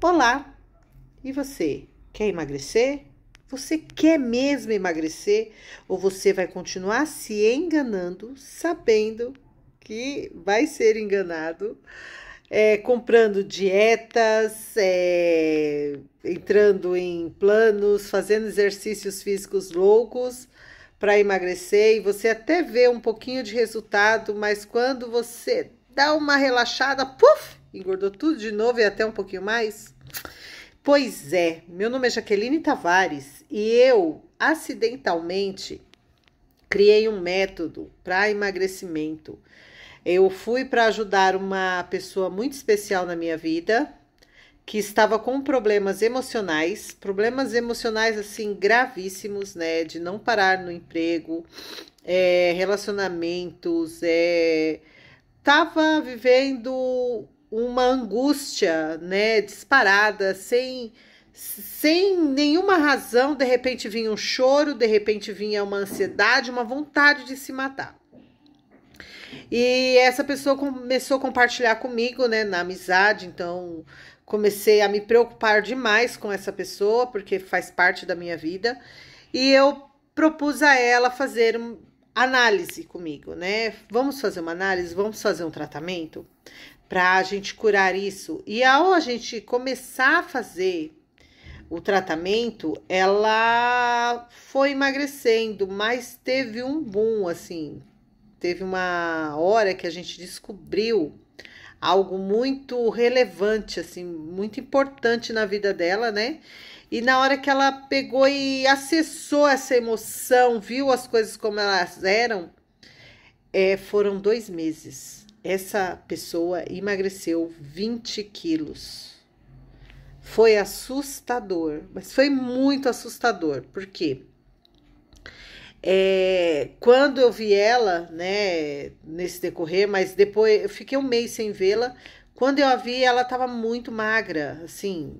Olá! E você? Quer emagrecer? Você quer mesmo emagrecer? Ou você vai continuar se enganando, sabendo que vai ser enganado, é, comprando dietas, é, entrando em planos, fazendo exercícios físicos loucos? para emagrecer e você até vê um pouquinho de resultado, mas quando você dá uma relaxada, puf, Engordou tudo de novo e até um pouquinho mais? Pois é, meu nome é Jaqueline Tavares e eu acidentalmente criei um método para emagrecimento. Eu fui para ajudar uma pessoa muito especial na minha vida que estava com problemas emocionais, problemas emocionais assim gravíssimos, né, de não parar no emprego, é, relacionamentos, é, tava vivendo uma angústia, né, disparada, sem sem nenhuma razão, de repente vinha um choro, de repente vinha uma ansiedade, uma vontade de se matar. E essa pessoa começou a compartilhar comigo, né, na amizade, então comecei a me preocupar demais com essa pessoa, porque faz parte da minha vida, e eu propus a ela fazer um, análise comigo, né? Vamos fazer uma análise, vamos fazer um tratamento para a gente curar isso. E ao a gente começar a fazer o tratamento, ela foi emagrecendo, mas teve um boom assim. Teve uma hora que a gente descobriu algo muito relevante, assim, muito importante na vida dela, né? E na hora que ela pegou e acessou essa emoção, viu as coisas como elas eram, é, foram dois meses essa pessoa emagreceu 20 quilos. Foi assustador, mas foi muito assustador, porque é, quando eu vi ela, né, nesse decorrer, mas depois eu fiquei um mês sem vê-la. Quando eu a vi, ela estava muito magra, assim,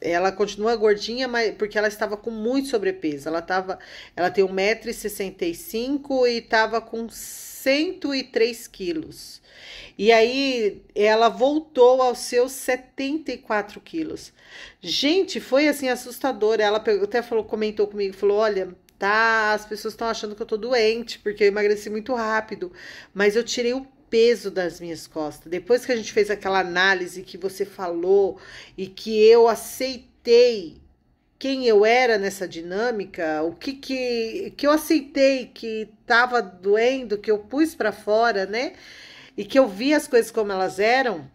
ela continua gordinha, mas porque ela estava com muito sobrepeso. Ela tava, ela tem 1,65m e estava com 103 quilos. E aí ela voltou aos seus 74 quilos. Gente, foi assim assustador. Ela até falou, comentou comigo, falou: "Olha, tá, as pessoas estão achando que eu tô doente porque eu emagreci muito rápido, mas eu tirei o peso das minhas costas. Depois que a gente fez aquela análise que você falou e que eu aceitei quem eu era nessa dinâmica, o que que, que eu aceitei que estava doendo, que eu pus para fora, né? E que eu vi as coisas como elas eram,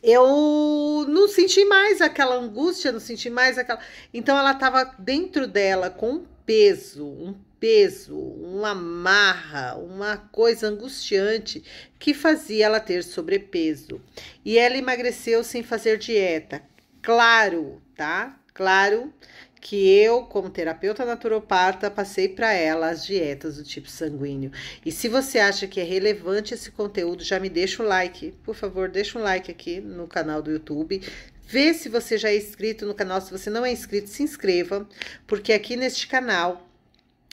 eu não senti mais aquela angústia, não senti mais aquela. Então ela estava dentro dela com um peso, um peso, uma marra, uma coisa angustiante que fazia ela ter sobrepeso. E ela emagreceu sem fazer dieta. Claro, tá? Claro que eu, como terapeuta naturopata, passei para ela as dietas do tipo sanguíneo. E se você acha que é relevante esse conteúdo, já me deixa um like. Por favor, deixa um like aqui no canal do YouTube. Vê se você já é inscrito no canal. Se você não é inscrito, se inscreva, porque aqui neste canal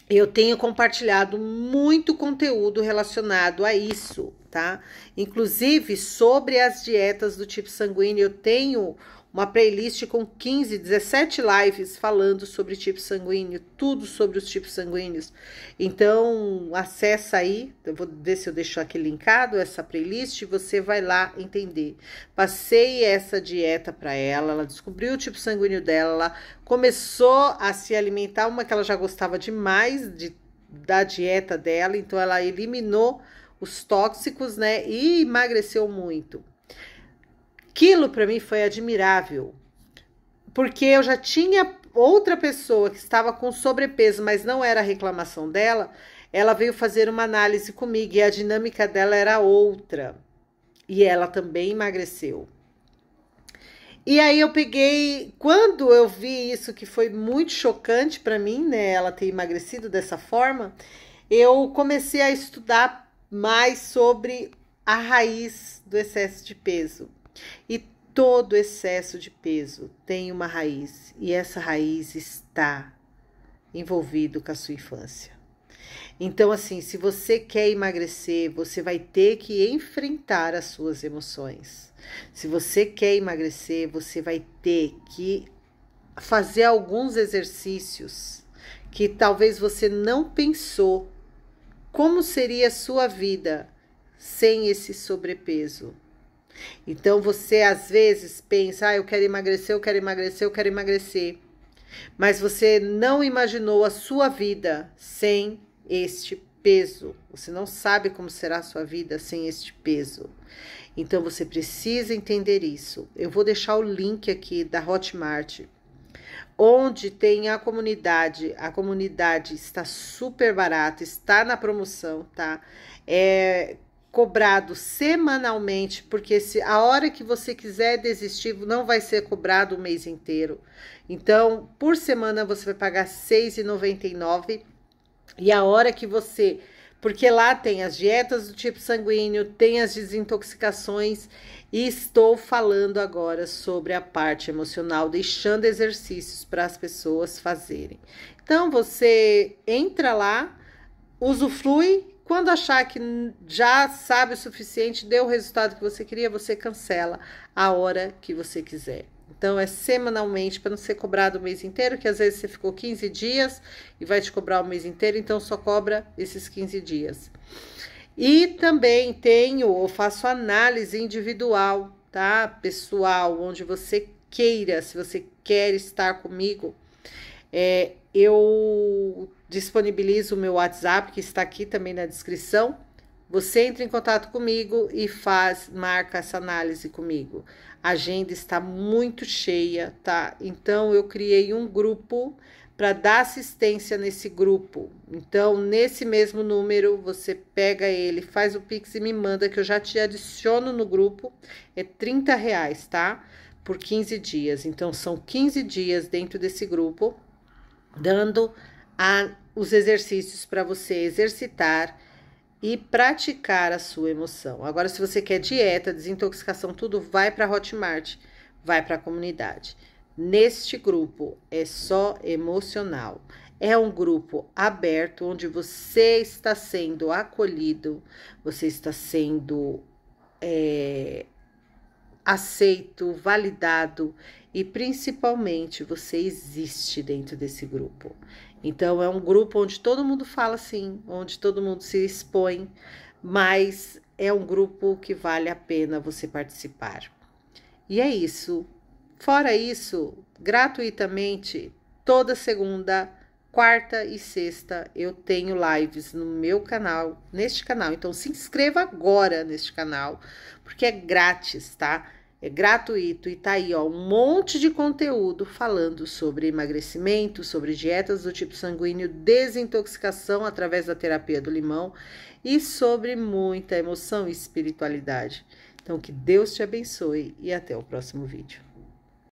eu tenho compartilhado muito conteúdo relacionado a isso, tá? Inclusive sobre as dietas do tipo sanguíneo, eu tenho uma playlist com 15, 17 lives falando sobre tipo sanguíneo, tudo sobre os tipos sanguíneos. Então, acessa aí, eu vou ver se eu deixo aqui linkado essa playlist, você vai lá entender. Passei essa dieta para ela, ela descobriu o tipo sanguíneo dela, ela começou a se alimentar, uma que ela já gostava demais de, da dieta dela, então ela eliminou os tóxicos, né, e emagreceu muito. Aquilo para mim foi admirável, porque eu já tinha outra pessoa que estava com sobrepeso, mas não era a reclamação dela. Ela veio fazer uma análise comigo e a dinâmica dela era outra. E ela também emagreceu. E aí eu peguei, quando eu vi isso que foi muito chocante para mim, né, ela ter emagrecido dessa forma, eu comecei a estudar mais sobre a raiz do excesso de peso. E todo excesso de peso tem uma raiz, e essa raiz está envolvido com a sua infância. Então, assim, se você quer emagrecer, você vai ter que enfrentar as suas emoções. Se você quer emagrecer, você vai ter que fazer alguns exercícios que talvez você não pensou como seria a sua vida sem esse sobrepeso então você às vezes pensa, ah, eu quero emagrecer, eu quero emagrecer, eu quero emagrecer. Mas você não imaginou a sua vida sem este peso. Você não sabe como será a sua vida sem este peso. Então você precisa entender isso. Eu vou deixar o link aqui da Hotmart, onde tem a comunidade. A comunidade está super barata, está na promoção, tá? É cobrado semanalmente, porque se a hora que você quiser desistir não vai ser cobrado o mês inteiro. Então, por semana você vai pagar R$ 6,99 e a hora que você porque lá tem as dietas do tipo sanguíneo, tem as desintoxicações e estou falando agora sobre a parte emocional, deixando exercícios para as pessoas fazerem. Então você entra lá, usufrui quando achar que já sabe o suficiente, deu o resultado que você queria, você cancela a hora que você quiser. Então é semanalmente para não ser cobrado o mês inteiro, que às vezes você ficou 15 dias e vai te cobrar o mês inteiro, então só cobra esses 15 dias. E também tenho ou faço análise individual, tá? Pessoal, onde você queira, se você quer estar comigo, é, eu disponibilizo o meu WhatsApp, que está aqui também na descrição. Você entra em contato comigo e faz, marca essa análise comigo. A agenda está muito cheia, tá? Então eu criei um grupo para dar assistência nesse grupo. Então, nesse mesmo número, você pega ele, faz o Pix e me manda que eu já te adiciono no grupo. É 30 reais, tá? Por 15 dias. Então, são 15 dias dentro desse grupo, dando a os exercícios para você exercitar e praticar a sua emoção. Agora, se você quer dieta, desintoxicação, tudo, vai para Hotmart, vai para a comunidade. Neste grupo é só emocional. É um grupo aberto onde você está sendo acolhido, você está sendo é, aceito, validado e principalmente você existe dentro desse grupo. Então é um grupo onde todo mundo fala assim, onde todo mundo se expõe, mas é um grupo que vale a pena você participar. E é isso. Fora isso, gratuitamente, toda segunda, quarta e sexta eu tenho lives no meu canal, neste canal. Então se inscreva agora neste canal, porque é grátis, tá? É gratuito e tá aí, ó, um monte de conteúdo falando sobre emagrecimento, sobre dietas do tipo sanguíneo, desintoxicação através da terapia do limão e sobre muita emoção e espiritualidade. Então, que Deus te abençoe e até o próximo vídeo.